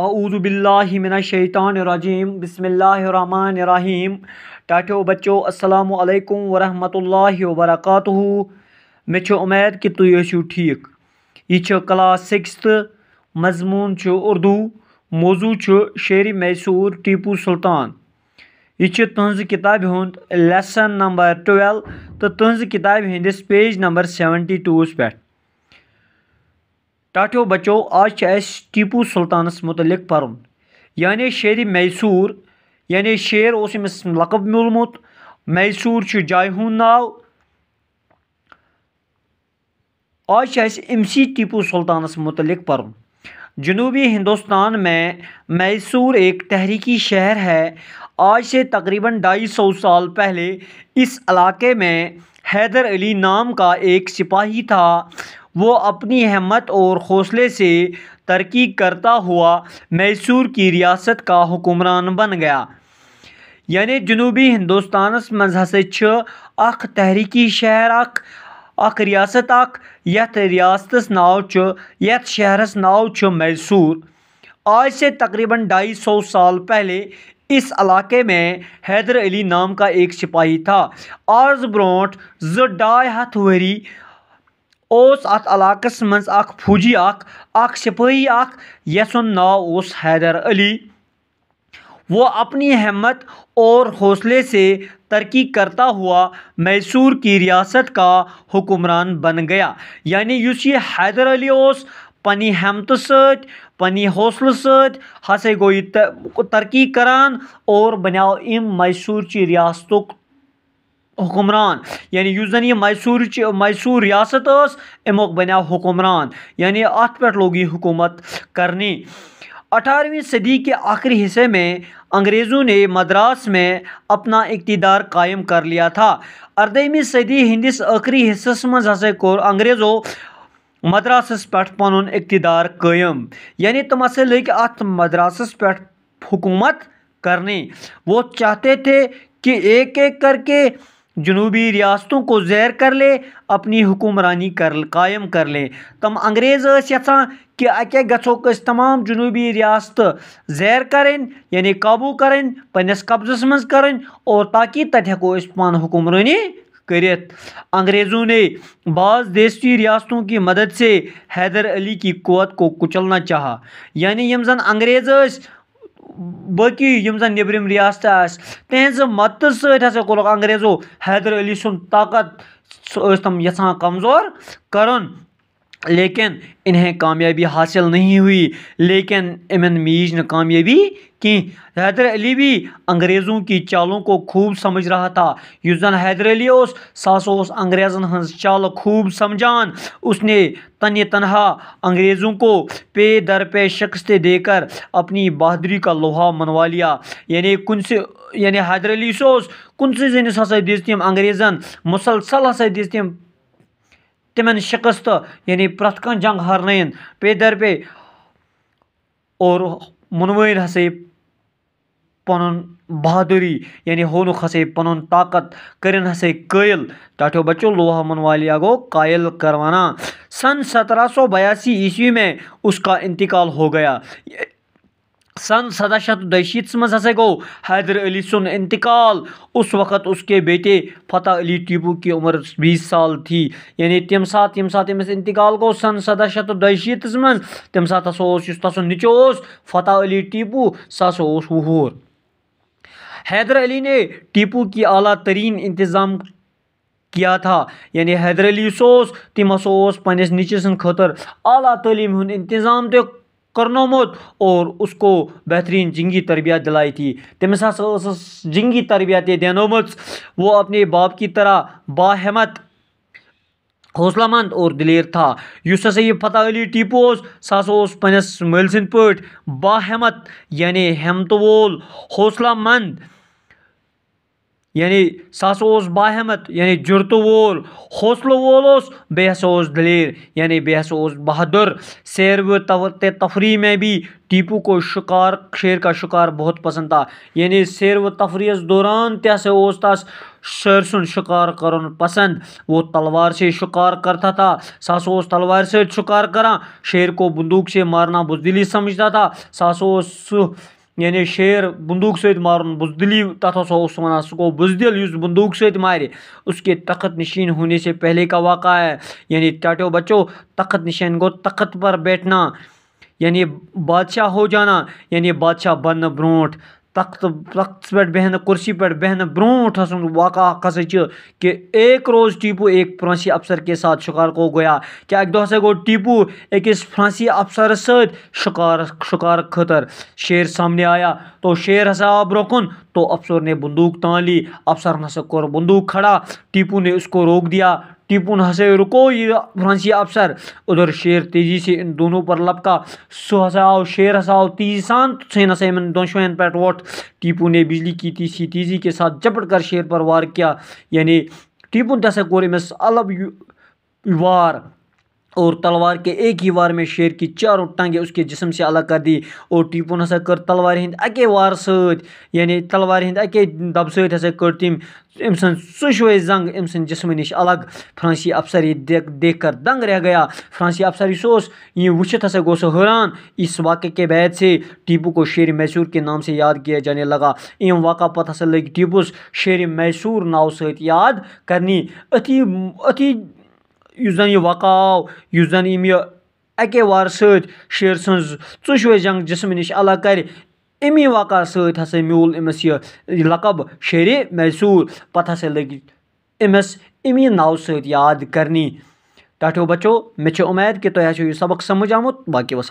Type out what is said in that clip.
आऊज़बिल्लिमिनशैतानरजीम बसमीम टाठो बच्चों असलकम वरहमल वरक मे उम्मीद कि तुम ठीक यह क्लास सिक्स मजमून उर्दू मौजू शेर मैसूर टीपू सुल्तान यह तुज किताब हूँ लेसन नंबर टुवेल तो तुज किताब हंदिस पेज नंबर सेवेंटी टूस पे ٹاٹھیو بچو آز چھِ اَسہِ ٹیٖپوٗ سُلطانَس متعلق پَرُن یعنی شیرِ میسوٗر یعنی شیر اوس أمِس لقب میوٗلمُت میسوٗر چھُ جایہِ ہُنٛد ناو آز چھِ اَسہِ أمۍ سی ٹیٖپوٗ سُلطانَس متعلق پَرُن جنوبی ہندوستان میں میسور एक तहरीकी शहर है आज से तकरीबन ढाई सौ साल पहले इस इलाके में हैदर अली नाम का एक सिपाही था वो अपनी हिम्मत और हौसले से तरक्की करता हुआ मैसूर की रियासत का हुक्मरान बन गया यानी जनूबी हिंदुस्तान मज अख तहरीकी शहर अख अख रियासत अख यथ रियासतस नाव यथ नाव मैसूर आज से तकरीबन ढाई सौ साल पहले इस इलाके में हैदर अली नाम का एक सिपाही था आज ब्रोट जो ढाई हथ वरी उस अलाक علاقس من اخ فوجی اخ اخ سپاہی اخ वो अपनी हिम्मत और हौसले से तरक्की करता हुआ मैसूर की रियासत का हुक्मरान बन गया यानी इस ये हैदर अली उस पनी हमत सनी हौसल हौसलह सत हसे गो तरक्की करान और बनाओ इम मैसूर ची रियासत हुकुमरान यानी उस जन यह मैसूर मैसूर रियासत अमुक बनाव हुकुमरान यानी अत पे लोग यह हुकूमत करनी अठारहवीं सदी के आखिरी हिस्से में अंग्रेज़ों ने मद्रास में अपना इकतदार कायम कर लिया था अरदहवीं सदी हंदिस आखिरी हिस्स मज हसे कोर अंग्रेज़ों मद्रास पे पुन इकतदार कायम यानी तुम हसे लग अत मद्रास पे हुकूमत करनी वो चाहते थे कि एक एक करके जनूबी रियासतों को जैर कर ले अपनी हुकुमरानी कर कायम कर ले तम अंग्रेज़ यसान कि अक गो तमाम जनूबी रियासत जैर करें यानी काबू करें पनस कब्जस मज करें और ताकि हको पान हुकुमरानी कर अंग्रेज़ों ने बाज़ देसी रियासतों की मदद से हैदर अली की कौत को कुचलना चाहा यानी यम जन अंग्रेज़ बाकी नबरम रियात आस तिज मदद सत्या कोल अंग्रेजो हैदर अली सुंद ताकत तम यहाँ कमजोर कर लेकिन इन्हें कामयाबी हासिल नहीं हुई लेकिन इमन मीज ने कामयाबी की हैदर अली भी अंग्रेज़ों की चालों को खूब समझ रहा था यु जन हैदर अली उस उस अंग्रेज़न हज चाल खूब समझान उसने तन तनहा अंग्रेज़ों को पे दर पे शख्स देकर अपनी बहादुरी का लोहा मनवा लिया यानी कुन से यानी हैदर अली सोस कुन से जनिस हसा दिस तम अंग्रेज़न मुसलसल हसा दिस तम तम शिकस्त यानी प्रथ कह जंग हारन पे दर पे और मुनवन हस पन बहादुरी यानी हो हसे पन ताकत करन हसे कैल टाठो बच्चों लोहा मनवालिया गो कायल करवाना सन सत्रह सौ बयासी ईस्वी में उसका इंतकाल हो गया सन सदा शत दशीत मा हा गो हैदर अली सुन इंतकाल उस वक़्त उसके बेटे फ़तेह अली टीपू की उम्र बीस साल थी यानी तम सात यम सात इंतकाल गो सन सदा शत दशीत मज तम सात हा उस नचो फ़तेह अली टीपू सह वहूर हैदर अली ने टीपू की अली तरीन इंतज़ाम किया था यानी हैदर अली उस तम हा पनस नचि सद खतर अली तलीम इंतज़ाम तो करनोमुत और उसको बेहतरीन जंगी तरबियत दिलाई थी तमस जंगी तरबियत दिनोमुत वो अपने बाप की तरह बाहमत हौसला मंद और दिलेर था इस हा यह फतह अली टीपू सह पे मल सद पाहमत यानि हमत वोल हौसला मंद यानी सह बाहमत यानी जुर्त वोल हौसलों वोल बे दलेर यानी बे बहादुर सैर व तफरी में भी टीपू को शिकार शेर का शिकार बहुत पसंद था यानी सैर व तफरीस दौरान तस शेर सुन शिकार कर पसंद वो तलवार से शिकार करता था सासोस तलवार से शिकार करा शेर को बंदूक से मारना बुजदिली समझता था सासोस یعنی شیر بندوق سۭتۍ مارُن بُزدلی تَتھ ہسا اوس وَنان سُہ گوٚو بُزدِل یُس بندوق سۭتۍ مارِ اس کے تخت نشین ہونے سے پہلے کا واقعہ ہے یعنی ٹاٹو بچو تخت نشین گوٚو تخت پر بیٹھنا یعنی بادشاہ ہو جانا یعنی بادشاہ بَننہٕ برونٛٹھ तख्त तख्त पे बहन कुर्सी पे बहन ब्रोट वाका वाक़ हसा कि एक रोज़ टीपू एक फ्रांसी अफसर के साथ शिकार को गया क्या अक दह गो टीपू इस फ्रांसी अफसर शिकार शिकार खतर शेर सामने आया तो शेर हसा आव ब्रो तो अफसर ने बंदूक तान ली अफसर हसा कोर बंदूक खड़ा टीपू ने उसको रोक दिया टीपुन हंसे रुको ये फ्रांसी अफसर उधर शेर तेजी से इन दोनों पर लपका सो हसा आओ शेर हसा आओ तेजी सान सेन हसा इन दोशवन पेट वोट टीपू ने बिजली की तीसी तेजी के साथ जपट कर शेर पर वार किया यानी टीपुन तसा कोर अमस अलब वार और तलवार के एक ही वार में शेर की चारों टांगे उसके जिसम से अलग कर दी और टीपुन हसा कर तलवार हिंद अके वार यानी तलवार हिंद अके दब हा कर तम अम सोशवे जंग अम जिसम नश अलग फ्रांसी अफसर ये देख देख कर दंग रह गया फ्रांसी अफसर यह सोस ये वुचित हसा गो सो हैरान इस वाक़े के बैद से टीपू को शेर मैसूर के नाम से याद किया जाने लगा अम वाक़ा पत हा लग टीपूस शेर मैसूर नाव सद याद करनी अति अति یُس زَن یہِ وَقاو یُس زَن ییٚمہِ اَکے وارٕ سۭتۍ شیرِ سٕنٛز ژُشوٕے جنٛگ جِسمہٕ نِش الگ کَرِ اَمی واقعہ سۭتۍ ہَسا میوٗل أمِس یہِ لقب شیرِ میسوٗر پَتہٕ ہَسا لٔگۍ أمِس اَمی ناوٕ سۭتۍ یاد کَرنی ٹاٹھیو بَچو مےٚ چھِ اُمید کہِ تۄہہِ آسیو یہِ سبق سَمٕجھ آمُت باقی وَسَلام